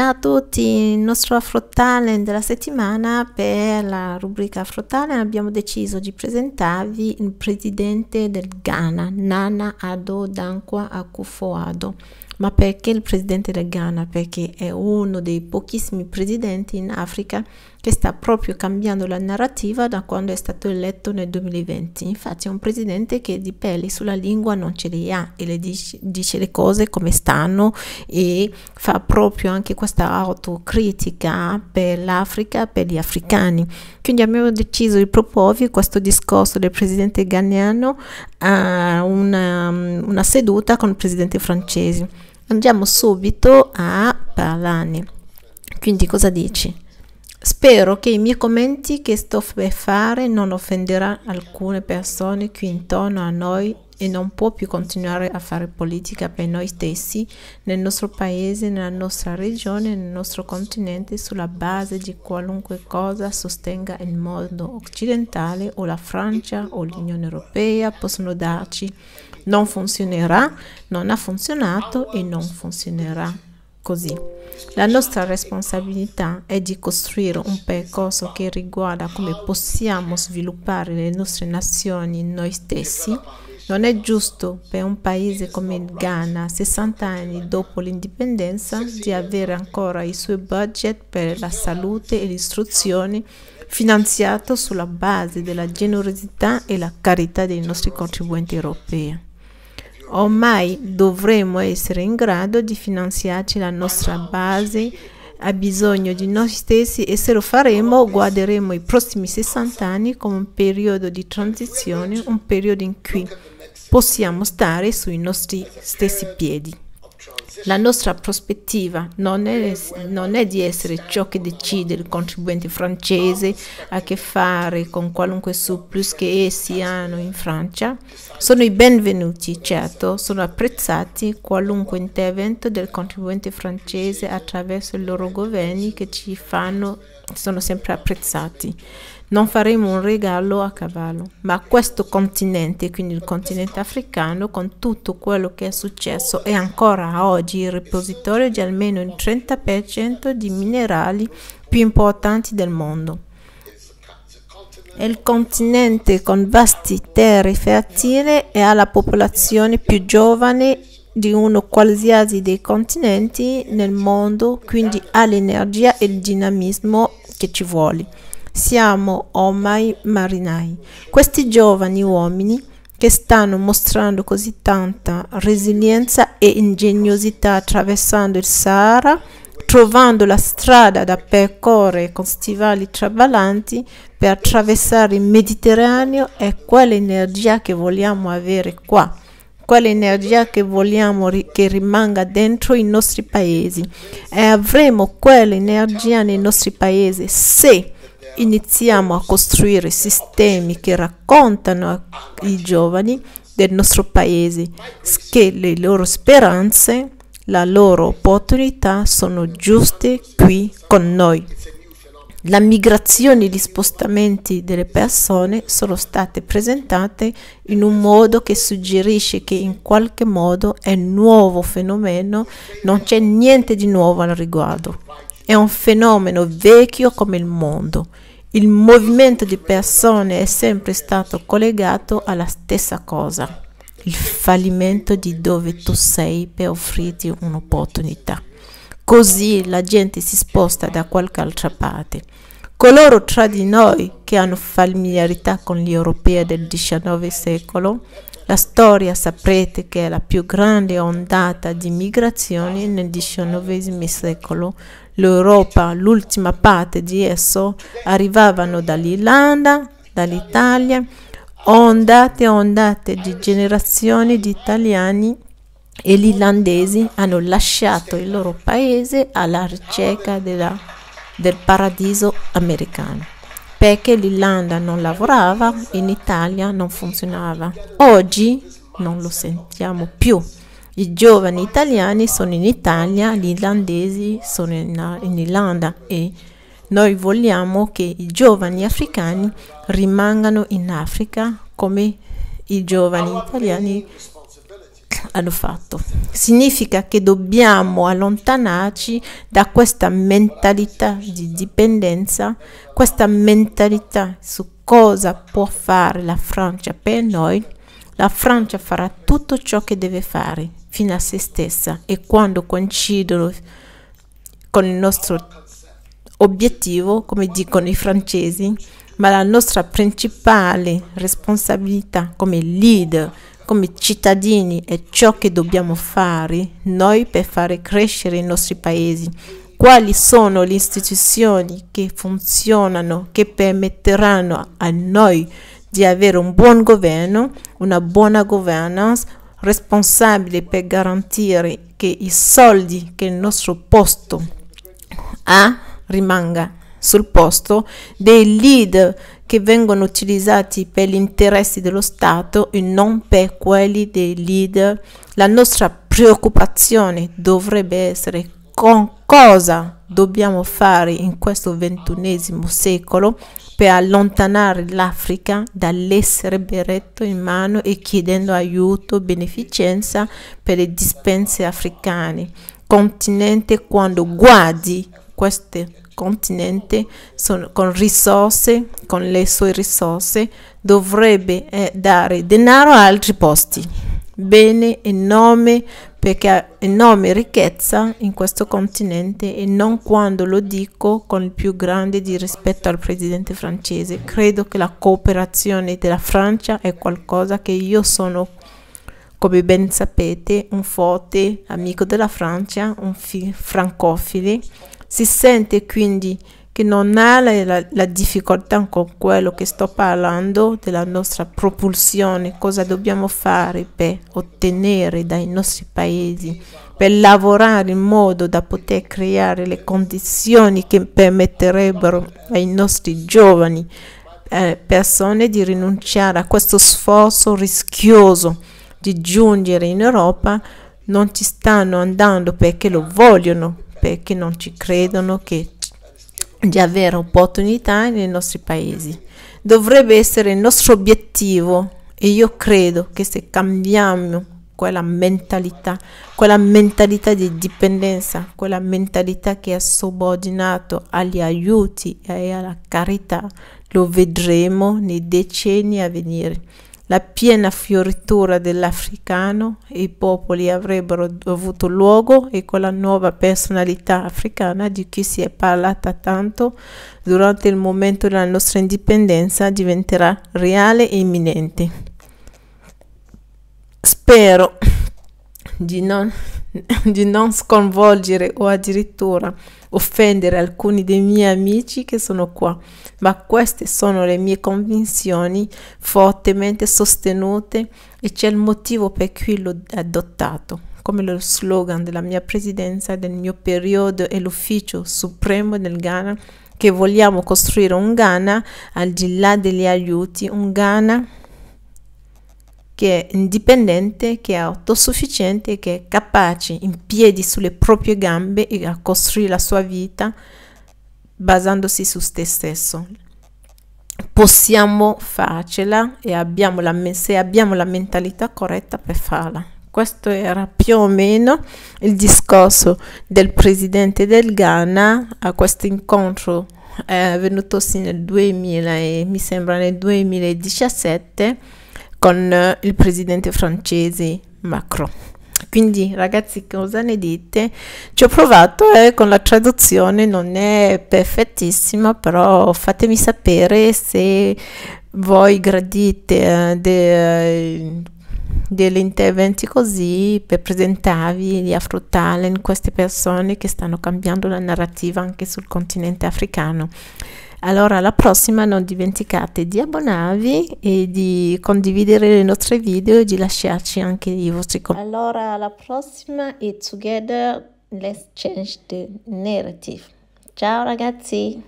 Ciao a tutti, il nostro Afro Talent della settimana per la rubrica Afro Talent abbiamo deciso di presentarvi il presidente del Ghana, Nana Ado Dankwa Akufo-Addo. Ma perché il presidente del Ghana? Perché è uno dei pochissimi presidenti in Africa che sta proprio cambiando la narrativa da quando è stato eletto nel 2020. Infatti è un presidente che di peli sulla lingua non ce li ha e le dice, dice le cose come stanno e fa proprio anche questa autocritica per l'Africa, per gli africani. Quindi abbiamo deciso di proporvi questo discorso del presidente ghaneano a una, um, una seduta con il presidente francese. Andiamo subito a parlarne. Quindi cosa dici? Spero che i miei commenti che sto per fare non offenderanno alcune persone qui intorno a noi e non può più continuare a fare politica per noi stessi, nel nostro paese, nella nostra regione, nel nostro continente, sulla base di qualunque cosa sostenga il mondo occidentale o la Francia o l'Unione Europea possono darci. Non funzionerà, non ha funzionato e non funzionerà così. La nostra responsabilità è di costruire un percorso che riguarda come possiamo sviluppare le nostre nazioni noi stessi. Non è giusto per un paese come il Ghana, 60 anni dopo l'indipendenza, di avere ancora i suoi budget per la salute e l'istruzione finanziato sulla base della generosità e la carità dei nostri contribuenti europei ormai dovremo essere in grado di finanziarci la nostra base ha bisogno di noi stessi e se lo faremo guarderemo i prossimi 60 anni come un periodo di transizione, un periodo in cui possiamo stare sui nostri stessi piedi. La nostra prospettiva non è, non è, di essere ciò che decide il contribuente francese a che fare con qualunque surplus che essi hanno in Francia. Sono i benvenuti, certo, sono apprezzati qualunque intervento del contribuente francese attraverso i loro governi che ci fanno sono sempre apprezzati. Non faremo un regalo a cavallo, ma questo continente, quindi il continente africano, con tutto quello che è successo, è ancora oggi il repositorio di almeno il 30% di minerali più importanti del mondo. È il continente con vasti terre fertili e ha la popolazione più giovane di uno qualsiasi dei continenti nel mondo, quindi ha l'energia e il dinamismo che ci vuole. Siamo omai marinai. Questi giovani uomini che stanno mostrando così tanta resilienza e ingegnosità attraversando il Sahara, trovando la strada da percorrere con stivali traballanti per attraversare il Mediterraneo è quell'energia che vogliamo avere qua quell'energia che vogliamo ri- che rimanga dentro i nostri paesi e avremo quell'energia nei nostri paesi se iniziamo a costruire sistemi che raccontano ai giovani del nostro paese che le loro speranze, la loro opportunità sono giuste qui con noi la migrazione e gli spostamenti delle persone sono state presentate in un modo che suggerisce che in qualche modo è un nuovo fenomeno, non c'è niente di nuovo al riguardo. È un fenomeno vecchio come il mondo. Il movimento di persone è sempre stato collegato alla stessa cosa, il fallimento di dove tu sei per offrirti un'opportunità così la gente si sposta da qualche altra parte. Coloro tra di noi che hanno familiarità con gli europei del XIX secolo, la storia saprete che è la più grande ondata di migrazioni nel XIX secolo. L'Europa, l'ultima parte di esso, arrivavano dall'Irlanda, dall'Italia, ondate e ondate di generazioni di italiani e gli irlandesi hanno lasciato il loro paese alla ricerca della, del paradiso americano perché l'Irlanda non lavorava, in Italia non funzionava. Oggi non lo sentiamo più. I giovani italiani sono in Italia, gli irlandesi sono in, in Irlanda e noi vogliamo che i giovani africani rimangano in Africa come i giovani italiani hanno fatto. Significa che dobbiamo allontanarci da questa mentalità di dipendenza, questa mentalità su cosa può fare la Francia per noi. La Francia farà tutto ciò che deve fare fino a se stessa e quando coincidono con il nostro obiettivo, come dicono i francesi, ma la nostra principale responsabilità come leader, come cittadini è ciò che dobbiamo fare noi per fare crescere i nostri paesi. Quali sono le istituzioni che funzionano, che permetteranno a noi di avere un buon governo, una buona governance responsabile per garantire che i soldi che il nostro posto ha rimanga sul posto dei lead che vengono utilizzati per gli interessi dello Stato e non per quelli dei lead. La nostra preoccupazione dovrebbe essere con cosa dobbiamo fare in questo ventunesimo secolo per allontanare l'Africa dall'essere berretto in mano e chiedendo aiuto, beneficenza per le dispense africane. Continente quando guardi queste continente sono, con risorse, con le sue risorse, dovrebbe eh, dare denaro a altri posti, bene e nome, perché ha enorme ricchezza in questo continente e non quando lo dico con il più grande di rispetto al presidente francese. Credo che la cooperazione della Francia è qualcosa che io sono come ben sapete, un forte amico della Francia, un francofile, si sente quindi che non ha la, la difficoltà con quello che sto parlando della nostra propulsione, cosa dobbiamo fare per ottenere dai nostri paesi, per lavorare in modo da poter creare le condizioni che permetterebbero ai nostri giovani eh, persone di rinunciare a questo sforzo rischioso di giungere in Europa non ci stanno andando perché lo vogliono, perché non ci credono che di avere opportunità nei nostri paesi. Dovrebbe essere il nostro obiettivo e io credo che se cambiamo quella mentalità, quella mentalità di dipendenza, quella mentalità che è subordinato agli aiuti e alla carità, lo vedremo nei decenni a venire la piena fioritura dell'africano, e i popoli avrebbero avuto luogo e con la nuova personalità africana di cui si è parlata tanto durante il momento della nostra indipendenza diventerà reale e imminente. Spero di non, di non sconvolgere o addirittura offendere alcuni dei miei amici che sono qua, ma queste sono le mie convinzioni fortemente sostenute e c'è il motivo per cui l'ho adottato come lo slogan della mia presidenza, del mio periodo e l'ufficio supremo del Ghana, che vogliamo costruire un Ghana al di là degli aiuti, un Ghana che è indipendente, che è autosufficiente, che è capace in piedi sulle proprie gambe a costruire la sua vita basandosi su se stesso. Possiamo farcela e abbiamo la, se abbiamo la mentalità corretta per farla. Questo era più o meno il discorso del presidente del Ghana a questo incontro è eh, avvenuto sì nel 2000 e mi sembra nel 2017 con eh, il presidente francese Macron. Quindi ragazzi cosa ne dite? Ci ho provato eh, con la traduzione non è perfettissima, però fatemi sapere se voi gradite eh, de, eh, degli interventi così per presentarvi di Afrotalen, queste persone che stanno cambiando la narrativa anche sul continente africano. Allora alla prossima non dimenticate di abbonarvi e di condividere le nostre video e di lasciarci anche i vostri commenti. Allora alla prossima e together let's change the narrative. Ciao ragazzi!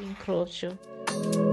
incrocio.